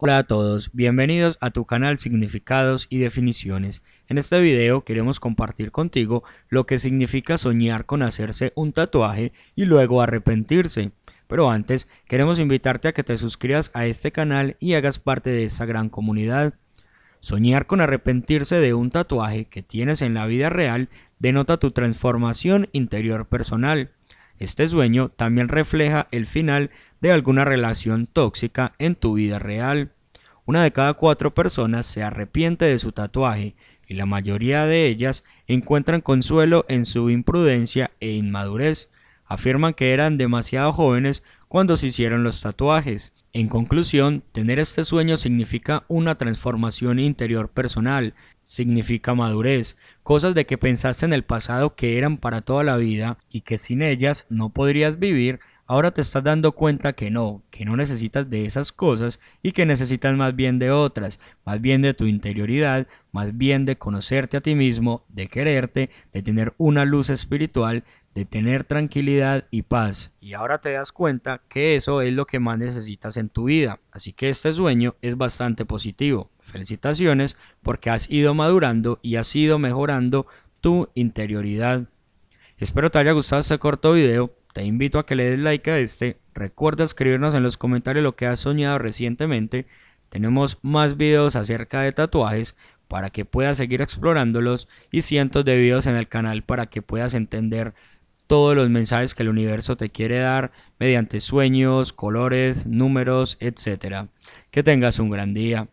Hola a todos, bienvenidos a tu canal Significados y Definiciones. En este video queremos compartir contigo lo que significa soñar con hacerse un tatuaje y luego arrepentirse. Pero antes, queremos invitarte a que te suscribas a este canal y hagas parte de esta gran comunidad. Soñar con arrepentirse de un tatuaje que tienes en la vida real denota tu transformación interior personal. Este sueño también refleja el final de alguna relación tóxica en tu vida real. Una de cada cuatro personas se arrepiente de su tatuaje y la mayoría de ellas encuentran consuelo en su imprudencia e inmadurez. Afirman que eran demasiado jóvenes cuando se hicieron los tatuajes en conclusión, tener este sueño significa una transformación interior personal, significa madurez, cosas de que pensaste en el pasado que eran para toda la vida y que sin ellas no podrías vivir ahora te estás dando cuenta que no, que no necesitas de esas cosas y que necesitas más bien de otras, más bien de tu interioridad, más bien de conocerte a ti mismo, de quererte, de tener una luz espiritual, de tener tranquilidad y paz. Y ahora te das cuenta que eso es lo que más necesitas en tu vida. Así que este sueño es bastante positivo. Felicitaciones porque has ido madurando y has ido mejorando tu interioridad. Espero te haya gustado este corto video te invito a que le des like a este. Recuerda escribirnos en los comentarios lo que has soñado recientemente. Tenemos más videos acerca de tatuajes para que puedas seguir explorándolos y cientos de videos en el canal para que puedas entender todos los mensajes que el universo te quiere dar mediante sueños, colores, números, etc. Que tengas un gran día.